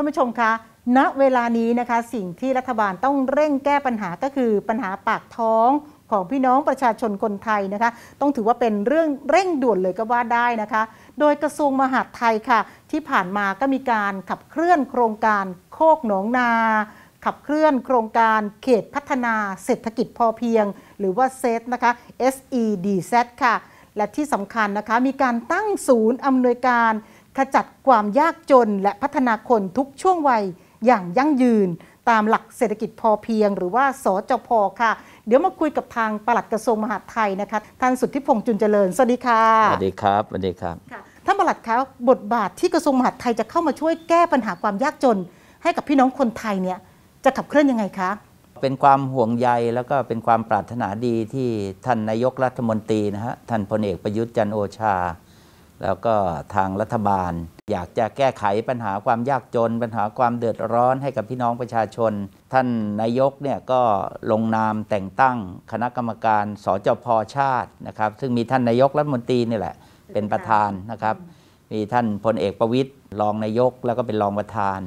ท่านผู้ชมคะ ณ เวลานี้นะคะ สิ่งที่รัฐบาลต้องเร่งแก้ปัญหาก็คือปัญหาปากท้องของพี่น้องประชาชนคนไทยนะคะ ต้องถือว่าเป็นเรื่องเร่งด่วนเลยก็ว่าได้นะคะ โดยกระทรวงมหาดไทยค่ะที่ผ่านมาก็มีการขับเคลื่อนโครงการโคกหนองนา ขับเคลื่อนโครงการเขตพัฒนาเศรษฐกิจพอเพียง หรือว่าเซตนะคะ SEDZ ค่ะ และที่สำคัญนะคะมีการตั้งศูนย์อำนวยการขจัดความยากจนและพัฒนาคนทุกช่วงวัยอย่างยั่งยืน ตามหลักเศรษฐกิจพอเพียง หรือว่าสจพค่ะ เดี๋ยวมาคุยกับทางปลัดกระทรวงมหาดไทยนะคะท่านสุทธิพงษ์จุนเจริญ สวัสดีค่ะ สวัสดีครับสวัสดีครับท่านปลัดคะบทบาทที่กระทรวงมหาดไทยจะเข้ามาช่วยแก้ปัญหาความยากจน ให้กับพี่น้องคนไทยเนี่ยจะขับเคลื่อนยังไงคะเป็นความห่วงใยแล้วก็เป็นความปรารถนาดีที่ท่านนายกรัฐมนตรีนะฮะท่านพลเอกประยุทธ์จันโอชาแล้วก็ทางรัฐบาล อยากจะแก้ไขปัญหาความยากจน ปัญหาความเดือดร้อนให้กับพี่น้องประชาชน ท่านนายกเนี่ยก็ลงนามแต่งตั้งคณะกรรมการสจพชาตินะครับซึ่งมีท่านนายกรัฐมนตรีนี่แหละ เป็นประธานนะครับ มีท่านพลเอกประวิตยรองนายกแล้วก็เป็นรองประธาน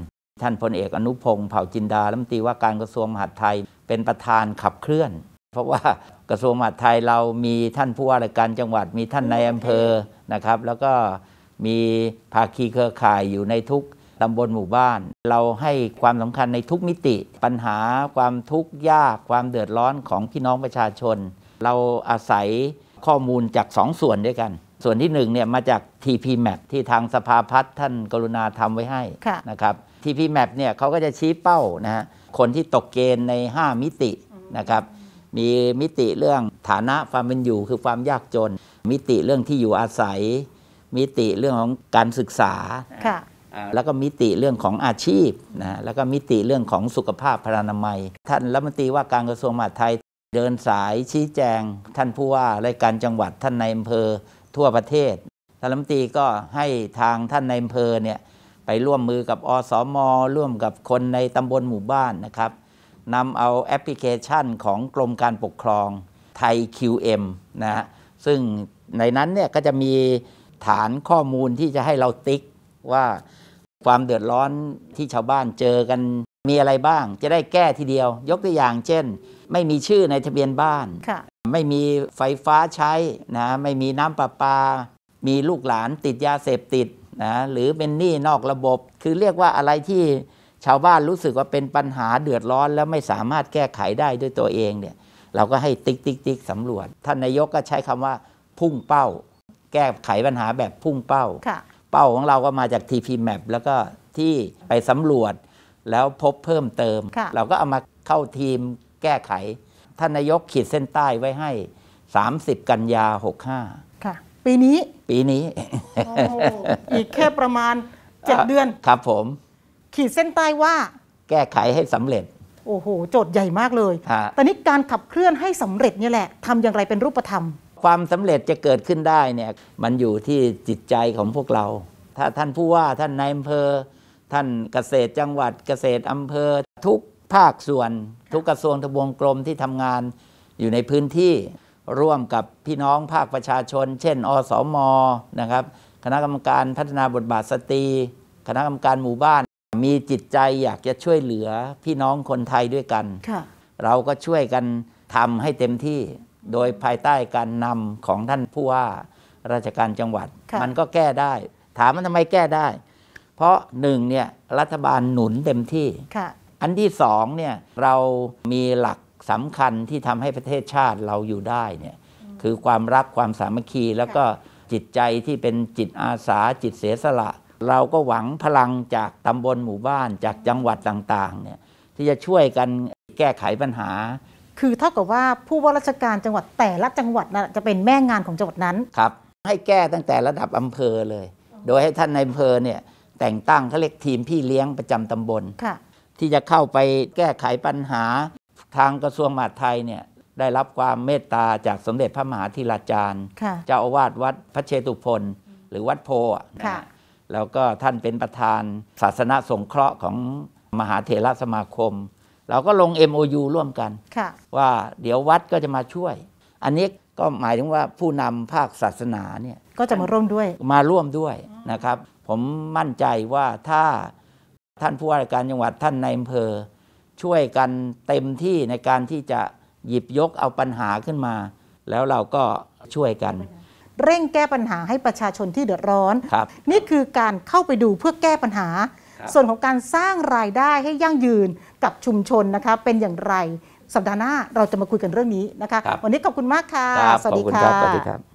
ท่านพลเอกอนุพงศ์เผ่าจินดารัฐมนตรีว่าการกระทรวงมหาดไทยเป็นประธานขับเคลื่อน เพราะว่ากระทรวงมหาดไทยเรามีท่านผู้ว่าราชการจังหวัด มีท่านนายอำเภอนะครับแล้วก็มีภาคีเครือข่ายอยู่ในทุกตำบลหมู่บ้าน เราให้ความสำคัญในทุกมิติ ปัญหาความทุกข์ยาก ความเดือดร้อนของพี่น้องประชาชน เราอาศัยข้อมูลจากสองส่วนด้วยกัน ส่วนที่หนึ่งเนี่ยมาจาก TP Map ที่ทางสภาพัฒน์ท่านกรุณาทำไว้ให้นะครับ TP Map เนี่ยเขาก็จะชี้เป้านะฮะคนที่ตกเกณฑ์ใน 5 มิตินะครับมีมิติเรื่องฐานะความเป็นอยู่คือความยากจน มิติเรื่องที่อยู่อาศัย มิติเรื่องของการศึกษา แล้วก็มิติเรื่องของอาชีพนะแล้วก็มิติเรื่องของสุขภาพพลานามัย ท่านรัฐมนตรีว่าการกระทรวงมหาดไทยเดินสายชี้แจง ท่านผู้ว่ารายการจังหวัดท่านในอำเภอทั่วประเทศท่านรัฐมนตรีก็ให้ทางท่านในอำเภอเนี่ยไปร่วมมือกับอสมร่วมกับคนในตำบลหมู่บ้านนะครับนำเอาแอปพลิเคชันของกรมการปกครองไทย QM นะฮะซึ่งในนั้นเนี่ยก็จะมีฐานข้อมูลที่จะให้เราติ๊กว่าความเดือดร้อนที่ชาวบ้านเจอกัน มีอะไรบ้าง จะได้แก้ทีเดียว ยกตัวอย่างเช่น ไม่มีชื่อในทะเบียนบ้าน ไม่มีไฟฟ้าใช้นะ ไม่มีน้ำประปา มีลูกหลานติดยาเสพติดนะหรือเป็นหนี้นอกระบบ คือเรียกว่าอะไรที่ชาวบ้านรู้สึกว่าเป็นปัญหาเดือดร้อนแล้วไม่สามารถแก้ไขได้ด้วยตัวเองเนี่ย เราก็ให้ติ๊กติ๊กติ๊กสำรวจ ท่านนายกก็ใช้คำว่าพุ่งเป้า แก้ไขปัญหาแบบพุ่งเป้าเป้าของเราก็มาจาก TP Map แล้วก็ที่ไปสำรวจแล้วพบเพิ่มเติมเราก็เอามาเข้าทีมแก้ไข ท่านนายกขีดเส้นใต้ไว้ให้ 30 กันยา65ค่ะ ปีนี้ปีนี้ อีกแค่ประมาณ 7 เดือนครับผมขีดเส้นใต้ว่าแก้ไขให้สำเร็จ โอ้โหโจทย์ใหญ่มากเลย ตอนนี้การขับเคลื่อนให้สำเร็จเนี่ยแหละทำอย่างไรเป็นรูปธรรม ความสำเร็จจะเกิดขึ้นได้เนี่ยมันอยู่ที่จิตใจของพวกเรา ถ้าท่านผู้ว่าท่านนายอำเภอ ท่านเกษตรจังหวัดเกษตรอำเภอ ทุกภาคส่วน ทุกกระทรวงทบวงกรมที่ทำงาน อยู่ในพื้นที่ร่วมกับพี่น้องภาคประชาชน เช่นอสอมอนะครับ คณะกรรมการพัฒนาบทบาทสตรี คณะกรรมการหมู่บ้านมีจิตใจอยากจะช่วยเหลือพี่น้องคนไทยด้วยกัน เราก็ช่วยกันทำให้เต็มที่ โดยภายใต้การนำของท่านผู้ว่าราชการจังหวัดมันก็แก้ได้ ถามมันทำไมแก้ได้ เพราะหนึ่งเนี่ยรัฐบาลหนุนเต็มที่ อันที่สองเนี่ยเรามีหลักสำคัญที่ทำให้ประเทศชาติเราอยู่ได้เนี่ยคือความรักความสามัคคี แล้วก็จิตใจที่เป็นจิตอาสาจิตเสียสละเราก็หวังพลังจากตำบลหมู่บ้านจากจังหวัดต่างๆเนี่ย ที่จะช่วยกันแก้ไขปัญหา คือเท่ากับว่าผู้ว่าราชการจังหวัดแต่ละจังหวัดนะจะเป็นแม่งานของจังหวัดนั้นครับ ให้แก้ตั้งแต่ระดับอำเภอเลย โดยให้ท่านในอำเภอเนี่ย แต่งตั้งเขาเรียกทีมพี่เลี้ยงประจำตำบลที่จะเข้าไปแก้ไขปัญหา ทางกระทรวงมหาดไทยเนี่ยได้รับความเมตตาจากสมเด็จพระมหาธีราจารย์เจ้าอาวาสวัดพระเชตุพนหรือวัดโพแล้วก็ท่านเป็นประธานศาสนาสงเคราะห์ของมหาเถรสมาคมเราก็ลง MOU ร่วมกันว่าเดี๋ยววัดก็จะมาช่วย อันนี้ก็หมายถึงว่าผู้นำภาคศาสนาเนี่ยก็จะมาร่วมด้วยมาร่วมด้วยนะครับ ผมมั่นใจว่าถ้าท่านผู้ว่าการจังหวัดท่านในอำเภอ ช่วยกันเต็มที่ในการที่จะหยิบยกเอาปัญหาขึ้นมา แล้วเราก็ช่วยกันเร่งแก้ปัญหาให้ประชาชนที่เดือดร้อน นี่คือการเข้าไปดูเพื่อแก้ปัญหา ส่วนของการสร้างรายได้ให้ยั่งยืนกับชุมชนนะคะเป็นอย่างไร สัปดาห์หน้าเราจะมาคุยกันเรื่องนี้นะคะ วันนี้ขอบคุณมากค่ะ สวัสดีค่ะ